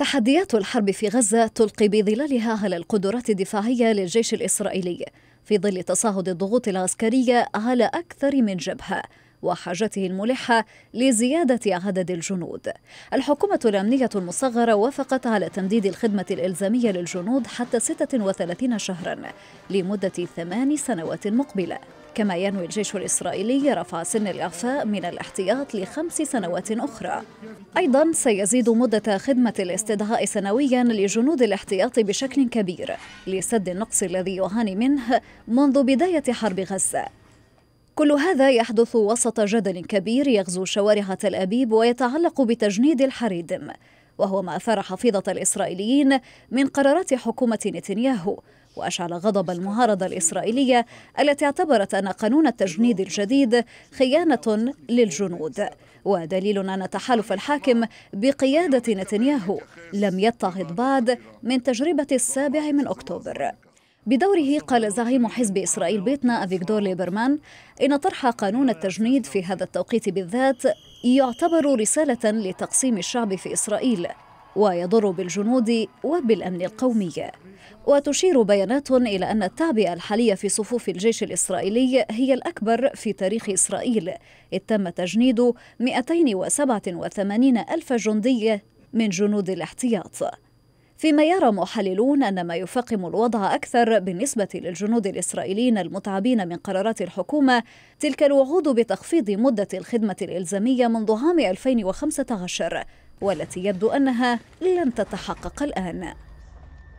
تحديات الحرب في غزة تلقي بظلالها على القدرات الدفاعية للجيش الإسرائيلي في ظل تصاعد الضغوط العسكرية على أكثر من جبهة وحاجته الملحة لزيادة عدد الجنود الحكومة الأمنية المصغرة وافقت على تمديد الخدمة الإلزامية للجنود حتى 36 شهرا لمدة ثمان سنوات مقبلة كما ينوي الجيش الإسرائيلي رفع سن الإعفاء من الاحتياط لخمس سنوات أخرى أيضا سيزيد مدة خدمة الاستدعاء سنويا لجنود الاحتياط بشكل كبير لسد النقص الذي يعاني منه منذ بداية حرب غزة كل هذا يحدث وسط جدل كبير يغزو شوارع تل أبيب ويتعلق بتجنيد الحريدم وهو ما أثار حفيظة الإسرائيليين من قرارات حكومة نتنياهو وأشعل غضب المعارضة الإسرائيلية التي اعتبرت أن قانون التجنيد الجديد خيانة للجنود ودليل أن تحالف الحاكم بقيادة نتنياهو لم يتعظ بعد من تجربة السابع من أكتوبر بدوره قال زعيم حزب إسرائيل بيتنا فيكتور ليبرمان إن طرح قانون التجنيد في هذا التوقيت بالذات يعتبر رسالة لتقسيم الشعب في إسرائيل ويضر بالجنود وبالأمن القومي وتشير بيانات إلى أن التعبئة الحالية في صفوف الجيش الإسرائيلي هي الأكبر في تاريخ إسرائيل إذ تم تجنيد 287 ألف جندي من جنود الاحتياط فيما يرى محللون أن ما يفاقم الوضع أكثر بالنسبة للجنود الإسرائيليين المتعبين من قرارات الحكومة تلك الوعود بتخفيض مدة الخدمة الإلزامية منذ عام 2015 والتي يبدو أنها لن تتحقق الآن